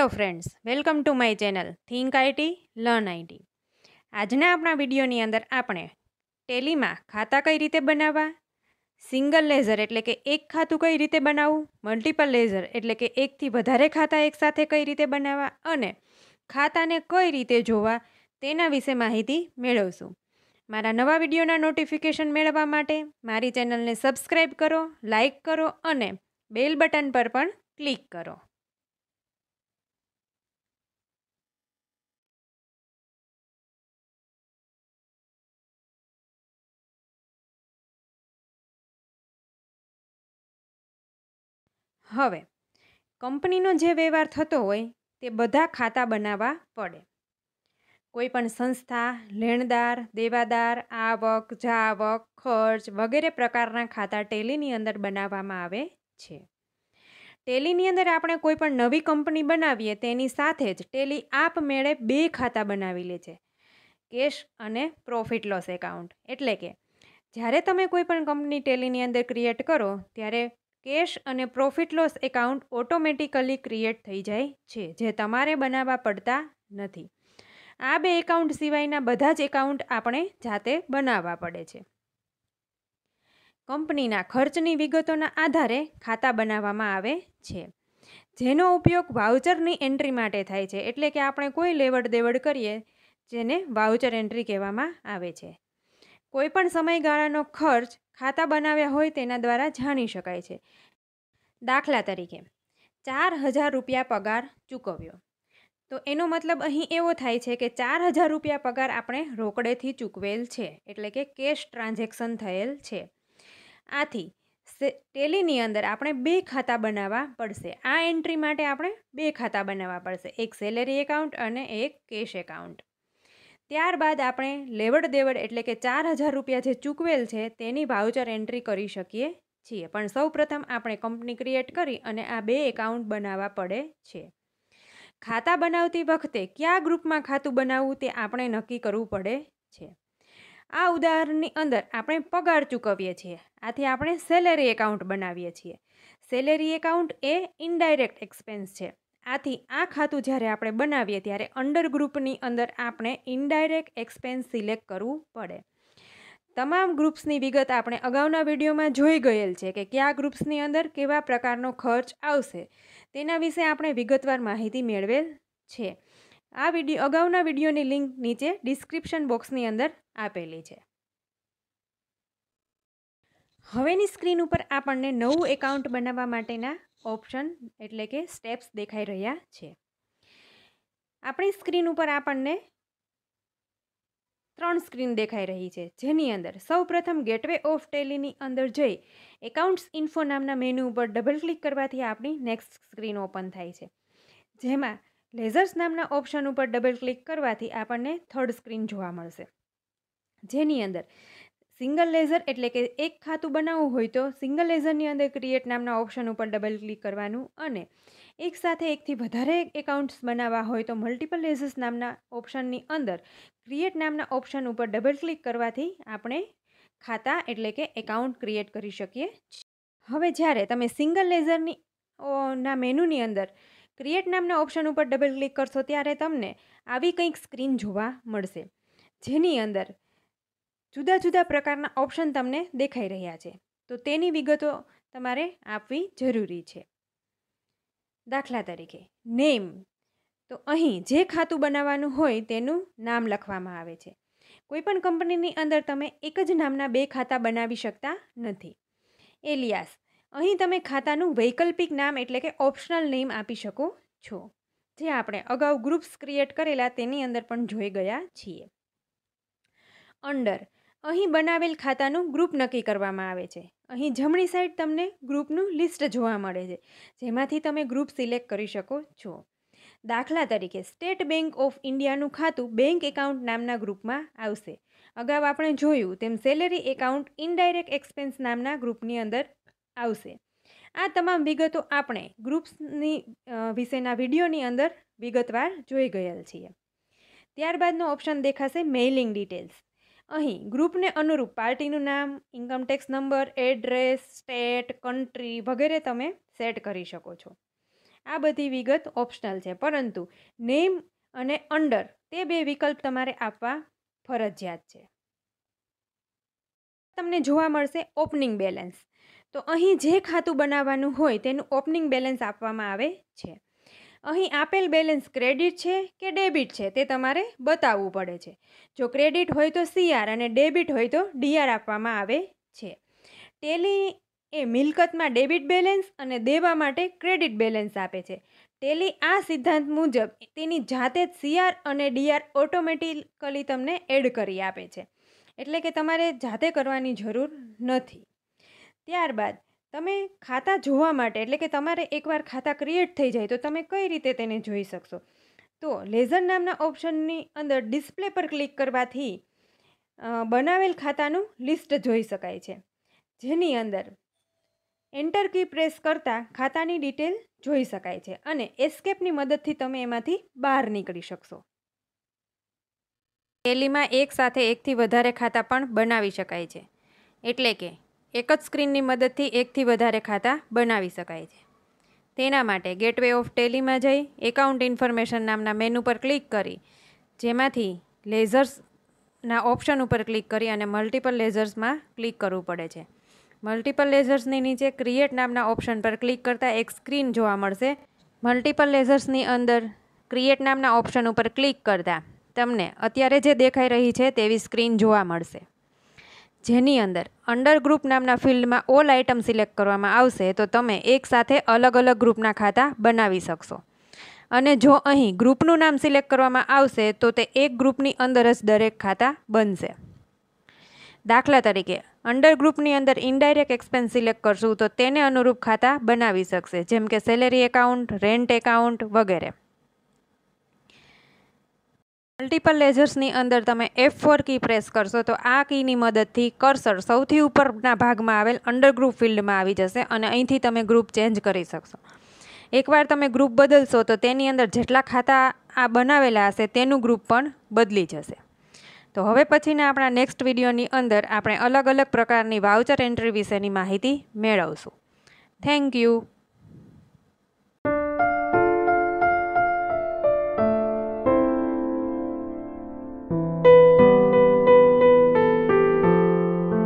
hello friends welcome to my channel think IT learn IT આજના આપણા વિડીયોની અંદર આપણે ટેલીમાં ખાતા કઈ રીતે બનાવવા સિંગલ લેઝર એટલે કે એક ખાતું કઈ રીતે બનાવવું મલ્ટિપલ લેઝર એટલે કે એકથી વધારે ખાતા એકસાથે કઈ રીતે બનાવવા અને ખાતાને કઈ રીતે જોવા તેના વિશે માહિતી મેળવશું મારા નવા વિડીયોના નોટિફિકેશન મેળવવા માટે મારી ચેનલને સબસ્ક્રાઈબ કરો લાઇક કરો અને બેલ બટન પર પણ ક્લિક કરો હવે કંપનીનો જે વ્યવહાર થતો હોય તે બધા ખાતા બનાવવા પડે કોઈપણ સંસ્થા લેણદાર દેવાદાર આવક જાવક ખર્ચ વગેરે પ્રકારના ખાતા ટેલીની અંદર બનાવવામાં આવે છે ટેલીની અંદર આપણે કોઈ પણ નવી કંપની બનાવીએ તેની સાથે જ ટેલી આપ મેળે બે ખાતા બનાવી લે છે કેશ અને પ્રોફિટ લોસ એકાઉન્ટ એટલે કે જ્યારે તમે કોઈ પણ કંપની ટેલીની અંદર ક્રિએટ કરો ત્યારે કેશ અને profit loss account automatically create થઈ જાય છે જે તમારે બનાવવા પડતા નથી આ બે એકાઉન્ટ સિવાયના બધા જ એકાઉન્ટ આપણે જાતે બનાવવા પડે છે કંપનીના ખર્ચની વિગતોના આધારે ખાતા બનાવવામાં આવે છે જેનો ઉપયોગ વાઉચરની એન્ટ્રી માટે થાય છે એટલે કે આપણે કોઈ લેવડ દેવડ કરીએ જેને વાઉચર એન્ટ્રી કહેવામાં આવે છે કોઈપણ સમયગાળાનો ખર્ચ ખાતા બનાવ્યા હોય તેના દ્વારા જાણી શકાય છે દાખલા તરીકે ચાર હજાર રૂપિયા પગાર ચૂકવ્યો તો એનો મતલબ અહીં એવો થાય છે કે ચાર હજાર રૂપિયા પગાર આપણે રોકડેથી ચૂકવેલ છે એટલે કે કેશ ટ્રાન્ઝેક્શન થયેલ છે આથી ટેલીની અંદર આપણે બે ખાતા બનાવવા પડશે આ એન્ટ્રી માટે આપણે બે ખાતા બનાવવા પડશે એક સેલેરી એકાઉન્ટ અને એક કેશ એકાઉન્ટ ત્યારબાદ આપણે લેવડ દેવડ એટલે કે ચાર હજાર રૂપિયા જે ચૂકવેલ છે તેની ભાઉચર એન્ટ્રી કરી શકીએ છીએ પણ સૌપ્રથમ આપણે કંપની ક્રિએટ કરી અને આ બે એકાઉન્ટ બનાવવા પડે છે ખાતા બનાવતી વખતે કયા ગ્રુપમાં ખાતું બનાવવું તે આપણે નક્કી કરવું પડે છે આ ઉદાહરણની અંદર આપણે પગાર ચૂકવીએ છીએ આથી આપણે સેલેરી એકાઉન્ટ બનાવીએ છીએ સેલેરી એકાઉન્ટ એ ઇનડાયરેક્ટ એક્સપેન્સ છે આથી આ ખાતું જ્યારે આપણે બનાવીએ ત્યારે અંડર ગ્રુપની અંદર આપણે ઇનડાયરેક્ટ એક્સપેન્સ સિલેક્ટ કરવું પડે તમામ ગ્રુપ્સની વિગત આપણે અગાઉના વિડીયોમાં જોઈ ગયેલ છે કે કયા ગ્રુપ્સની અંદર કેવા પ્રકારનો ખર્ચ આવશે તેના વિશે આપણે વિગતવાર માહિતી મેળવેલ છે આ વિડીયો અગાઉના વિડીયોની લિંક નીચે ડિસ્ક્રિપ્શન બોક્સની અંદર આપેલી છે હવેની સ્ક્રીન ઉપર આપણને નવું એકાઉન્ટ બનાવવા માટેના ઓપ્શન એટલે કે સ્ટેપ્સ દેખાઈ રહ્યા છે આપણી સ્ક્રીન ઉપર આપણને ત્રણ સ્ક્રીન દેખાઈ રહી છે જેની અંદર સૌપ્રથમ ગેટવે ઓફ ટેલીની અંદર જઈ એકાઉન્ટ્સ ઇન્ફો નામના મેનુ ઉપર ડબલ ક્લિક કરવાથી આપણી નેક્સ્ટ સ્ક્રીન ઓપન થાય છે જેમાં લેઝર્સ નામના ઓપ્શન ઉપર ડબલ ક્લિક કરવાથી આપણને થર્ડ સ્ક્રીન જોવા મળશે જેની અંદર સિંગલ લેઝર એટલે કે એક ખાતું બનાવવું હોય તો સિંગલ લેઝરની અંદર ક્રિએટ નામના ઓપ્શન ઉપર ડબલ ક્લિક કરવાનું અને એકસાથે એકથી વધારે એકાઉન્ટ્સ બનાવવા હોય તો મલ્ટિપલ લેઝર્સ નામના ઓપ્શનની અંદર ક્રિએટ નામના ઓપ્શન ઉપર ડબલ ક્લિક કરવાથી આપણે ખાતા એટલે કે એકાઉન્ટ ક્રિએટ કરી શકીએ હવે જ્યારે તમે સિંગલ લેઝરની ના મેનુની અંદર ક્રિએટ નામના ઓપ્શન ઉપર ડબલ ક્લિક કરશો ત્યારે તમને આવી કંઈક સ્ક્રીન જોવા મળશે જેની અંદર જુદા જુદા પ્રકારના ઓપ્શન તમને દેખાઈ રહ્યા છે તો તેની વિગતો તમારે આપવી જરૂરી છે દાખલા તરીકે નેમ તો અહીં જે ખાતું બનાવવાનું હોય તેનું નામ લખવામાં આવે છે કોઈપણ કંપનીની અંદર તમે એક જ નામના બે ખાતા બનાવી શકતા નથી એલિયાસ અહીં તમે ખાતાનું વૈકલ્પિક નામ એટલે કે ઓપ્શનલ નેમ આપી શકો છો જે આપણે અગાઉ ગ્રુપ્સ ક્રિએટ કરેલા તેની અંદર પણ જોઈ ગયા છીએ અંડર અહીં બનાવેલ ખાતાનું ગ્રુપ નક્કી કરવામાં આવે છે અહીં જમણી સાઈડ તમને ગ્રુપનું લિસ્ટ જોવા મળે છે જેમાંથી તમે ગ્રુપ સિલેક્ટ કરી શકો છો દાખલા તરીકે સ્ટેટ બેંક ઓફ ઇન્ડિયાનું ખાતું બેંક એકાઉન્ટ નામના ગ્રુપમાં આવશે અગાઉ આપણે જોયું તેમ સેલેરી એકાઉન્ટ ઇનડાયરેક્ટ એક્સપેન્સ નામના ગ્રુપની અંદર આવશે આ તમામ વિગતો આપણે ગ્રુપ્સની વિશેના વિડીયોની અંદર વિગતવાર જોઈ ગયેલ છીએ ત્યારબાદનો ઓપ્શન દેખાશે મેઇલિંગ ડિટેલ્સ અહીં ગ્રુપને અનુરૂપ પાર્ટીનું નામ income tax number address state country વગેરે તમે સેટ કરી શકો છો આ બધી વિગત ઓપ્શનલ છે પરંતુ નેમ અને અંડર તે બે વિકલ્પ તમારે આપવા ફરજિયાત છે તમને જોવા મળશે ઓપનિંગ બેલેન્સ તો અહીં જે ખાતું બનાવવાનું હોય તેનું ઓપનિંગ બેલેન્સ આપવામાં આવે છે અહીં આપેલ બેલેન્સ ક્રેડિટ છે કે ડેબિટ છે તે તમારે બતાવવું પડે છે જો ક્રેડિટ હોય તો સીઆર અને ડેબિટ હોય તો ડીઆર આપવામાં આવે છે ટેલી એ મિલકતમાં ડેબિટ બેલેન્સ અને દેવા માટે ક્રેડિટ બેલેન્સ આપે છે ટેલી આ સિદ્ધાંત મુજબ તેની જાતે જ સીઆર અને ડીઆર ઓટોમેટિકલી તમને એડ કરી આપે છે એટલે કે તમારે જાતે કરવાની જરૂર નથી ત્યારબાદ તમે ખાતા જોવા માટે એટલે કે તમારે એકવાર ખાતા ક્રિએટ થઈ જાય તો તમે કઈ રીતે તેને જોઈ શકશો તો લેઝર નામના ઓપ્શનની અંદર ડિસ્પ્લે પર ક્લિક કરવાથી બનાવેલ ખાતાનું લિસ્ટ જોઈ શકાય છે જેની અંદર એન્ટર કી પ્રેસ કરતાં ખાતાની ડિટેલ જોઈ શકાય છે અને એસ્કેપની મદદથી તમે એમાંથી બહાર નીકળી શકશો ટેલીમાં એક સાથે એકથી વધારે ખાતા પણ બનાવી શકાય છે એટલે કે એક જ સ્ક્રીનની મદદથી એકથી વધારે ખાતા બનાવી શકાય છે તેના માટે ગેટવે ઓફ ટેલીમાં જઈ એકાઉન્ટ ઇન્ફોર્મેશન નામના મેનુ પર ક્લિક કરી જેમાંથી લેઝર્સના ઓપ્શન ઉપર ક્લિક કરી અને મલ્ટિપલ લેઝર્સમાં ક્લિક કરવું પડે છે મલ્ટિપલ લેઝર્સની નીચે ક્રિએટ નામના ઓપ્શન પર ક્લિક કરતાં એક સ્ક્રીન જોવા મળશે મલ્ટિપલ લેઝર્સની અંદર ક્રિએટ નામના ઓપ્શન ઉપર ક્લિક કરતાં તમને અત્યારે જે દેખાઈ રહી છે તેવી સ્ક્રીન જોવા મળશે જેની અંદર અંડર ગ્રુપ નામના ફિલ્ડમાં ઓલ આઇટમ સિલેક્ટ કરવામાં આવશે તો તમે એકસાથે અલગ અલગ ગ્રુપના ખાતા બનાવી શકશો અને જો અહીં ગ્રુપનું નામ સિલેક્ટ કરવામાં આવશે તો તે એક ગ્રુપની અંદર જ દરેક ખાતા બનશે દાખલા તરીકે અંડર ગ્રુપની અંદર ઇનડાયરેક્ટ એક્સપેન્સ સિલેક્ટ કરશું તો તેને અનુરૂપ ખાતા બનાવી શકશે જેમ કે સેલેરી એકાઉન્ટ રેન્ટ એકાઉન્ટ વગેરે મલ્ટિપલ લેઝર્સની અંદર તમે એફ ફોર કી પ્રેસ કરશો તો આ કીની મદદથી કરસર સૌથી ઉપરના ભાગમાં આવેલ અંડર ગ્રુપ ફિલ્ડમાં આવી જશે અને અહીંથી તમે ગ્રુપ ચેન્જ કરી શકશો એકવાર તમે ગ્રુપ બદલશો તો તેની અંદર જેટલા ખાતા આ બનાવેલા હશે તેનું ગ્રુપ પણ બદલી જશે તો હવે પછીના આપણા નેક્સ્ટ વિડીયોની અંદર આપણે અલગ અલગ પ્રકારની વાઉચર એન્ટ્રી વિશેની માહિતી મેળવશું થેન્ક યુ